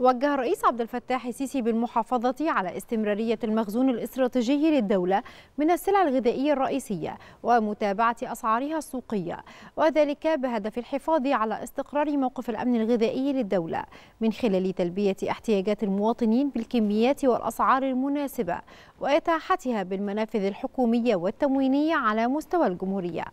وجه الرئيس عبد الفتاح السيسي بالمحافظة على استمرارية المخزون الاستراتيجي للدولة من السلع الغذائية الرئيسية ومتابعة أسعارها السوقية وذلك بهدف الحفاظ على استقرار موقف الأمن الغذائي للدولة من خلال تلبية احتياجات المواطنين بالكميات والأسعار المناسبة وإتاحتها بالمنافذ الحكومية والتموينية على مستوى الجمهورية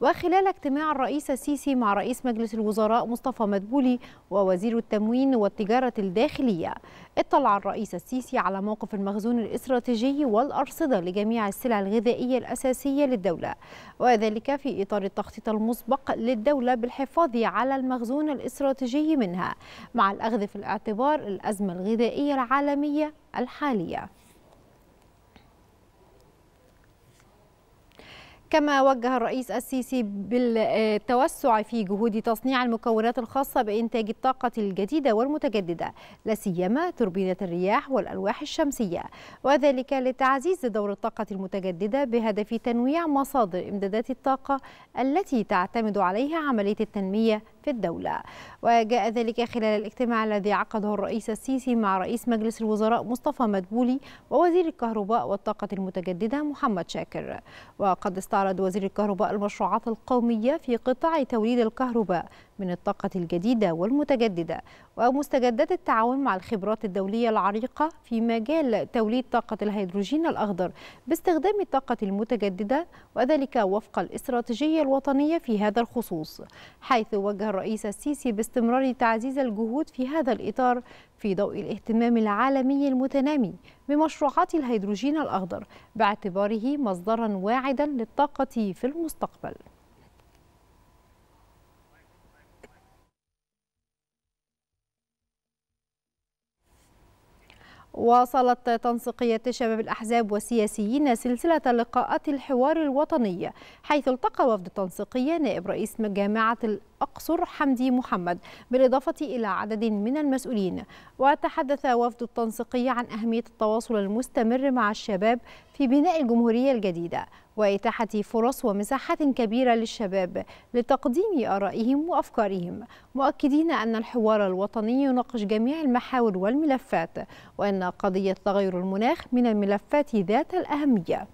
وخلال اجتماع الرئيس السيسي مع رئيس مجلس الوزراء مصطفى مدبولي ووزير التموين والتجارة الداخلية اطلع الرئيس السيسي على موقف المخزون الاستراتيجي والأرصدة لجميع السلع الغذائية الأساسية للدولة وذلك في إطار التخطيط المسبق للدولة بالحفاظ على المخزون الاستراتيجي منها مع الأخذ في الاعتبار الأزمة الغذائية العالمية الحالية كما وجه الرئيس السيسي بالتوسع في جهود تصنيع المكونات الخاصة بإنتاج الطاقة الجديدة والمتجددة لا سيما توربينات الرياح والألواح الشمسية وذلك لتعزيز دور الطاقة المتجددة بهدف تنويع مصادر إمدادات الطاقة التي تعتمد عليها عملية التنمية في الدولة وجاء ذلك خلال الاجتماع الذي عقده الرئيس السيسي مع رئيس مجلس الوزراء مصطفى مدبولي ووزير الكهرباء والطاقة المتجددة محمد شاكر وقد استعرض وزير الكهرباء المشروعات القومية في قطاع توليد الكهرباء من الطاقة الجديدة والمتجددة ومستجدات التعاون مع الخبرات الدولية العريقة في مجال توليد طاقة الهيدروجين الأخضر باستخدام الطاقة المتجددة وذلك وفق الاستراتيجية الوطنية في هذا الخصوص حيث وجه الرئيس السيسي باستمرار تعزيز الجهود في هذا الإطار في ضوء الاهتمام العالمي المتنامي بمشروعات الهيدروجين الأخضر باعتباره مصدرا واعدا للطاقة في المستقبل واصلت تنسيقيات شباب الأحزاب والسياسيين سلسلة لقاءات الحوار الوطني حيث التقى وفد التنسيقية نائب رئيس جامعة أقصر حمدي محمد بالإضافة إلى عدد من المسؤولين وتحدث وفد التنسيقي عن أهمية التواصل المستمر مع الشباب في بناء الجمهورية الجديدة وإتاحة فرص ومساحات كبيرة للشباب لتقديم آرائهم وأفكارهم مؤكدين أن الحوار الوطني يناقش جميع المحاور والملفات وأن قضية تغير المناخ من الملفات ذات الأهمية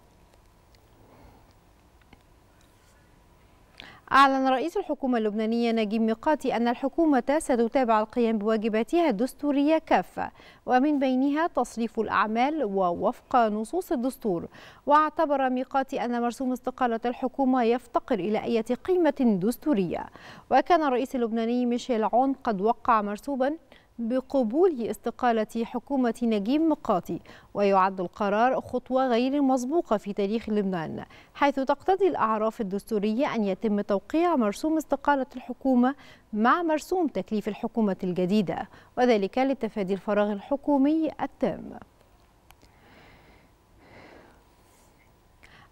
أعلن رئيس الحكومة اللبنانية نجيب ميقاتي أن الحكومة ستتابع القيام بواجباتها الدستورية كافة ومن بينها تصريف الأعمال ووفق نصوص الدستور واعتبر ميقاتي أن مرسوم استقالة الحكومة يفتقر إلى أي قيمة دستورية وكان الرئيس اللبناني ميشيل عون قد وقع مرسوبا بقبول استقالة حكومة نجيب مقاطي ويعد القرار خطوة غير مسبوقة في تاريخ لبنان حيث تقتضي الأعراف الدستورية أن يتم توقيع مرسوم استقالة الحكومة مع مرسوم تكليف الحكومة الجديدة وذلك لتفادي الفراغ الحكومي التام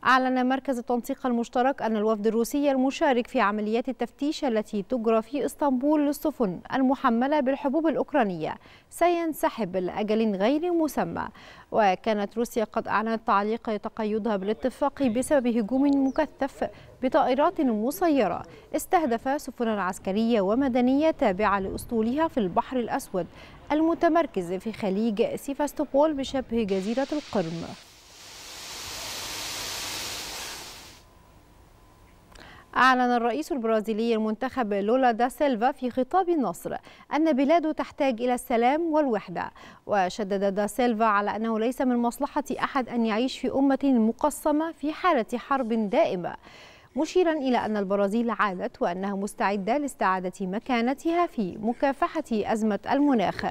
أعلن مركز التنسيق المشترك أن الوفد الروسي المشارك في عمليات التفتيش التي تجرى في إسطنبول للسفن المحملة بالحبوب الأوكرانية سينسحب لأجل غير مسمى وكانت روسيا قد أعلنت تعليق تقيدها بالاتفاق بسبب هجوم مكثف بطائرات مسيرة استهدف سفنا عسكرية ومدنية تابعة لأسطولها في البحر الأسود المتمركز في خليج سيفاستوبول بشبه جزيرة القرم أعلن الرئيس البرازيلي المنتخب لولا دا سيلفا في خطاب النصر أن بلاده تحتاج إلى السلام والوحدة وشدد دا سيلفا على أنه ليس من مصلحة أحد أن يعيش في أمة مقسمة في حالة حرب دائمة مشيرا إلى أن البرازيل عادت وأنها مستعدة لاستعادة مكانتها في مكافحة أزمة المناخ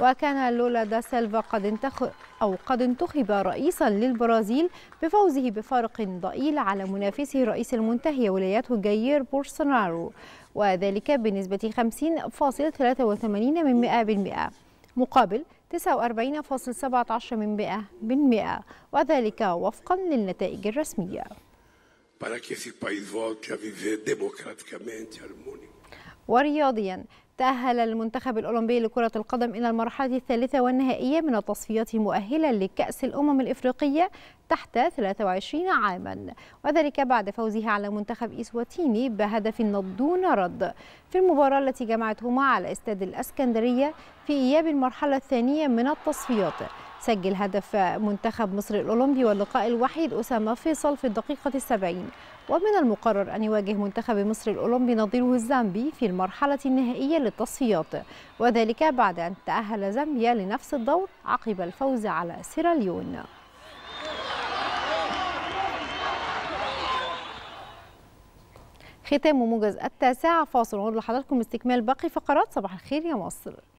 وكان لولا دا سيلفا قد انتخب أو قد انتخب رئيسا للبرازيل بفوزه بفارق ضئيل على منافسه رئيس المنتهية ولايته جاير بورسونارو وذلك بنسبة 50.83 من 100% مقابل 49.17 من 100 وذلك وفقا للنتائج الرسمية ورياضيا تأهل المنتخب الأولمبي لكرة القدم إلى المرحلة الثالثة والنهائية من التصفيات مؤهلا لكأس الأمم الإفريقية تحت 23 عاما وذلك بعد فوزه على منتخب إسواتيني بهدف دون رد في المباراة التي جمعتهما على استاد الأسكندرية في إياب المرحلة الثانية من التصفيات سجل هدف منتخب مصر الأولمبي واللقاء الوحيد أسامة فيصل في الدقيقة السبعين ومن المقرر أن يواجه منتخب مصر الأولمبي نظيره الزامبي في المرحلة النهائية للتصفيات وذلك بعد أن تأهل زامبيا لنفس الدور عقب الفوز على سيراليون ختام موجز التاسعة فاصل ونعود لحضراتكم استكمال باقي فقرات صباح الخير يا مصر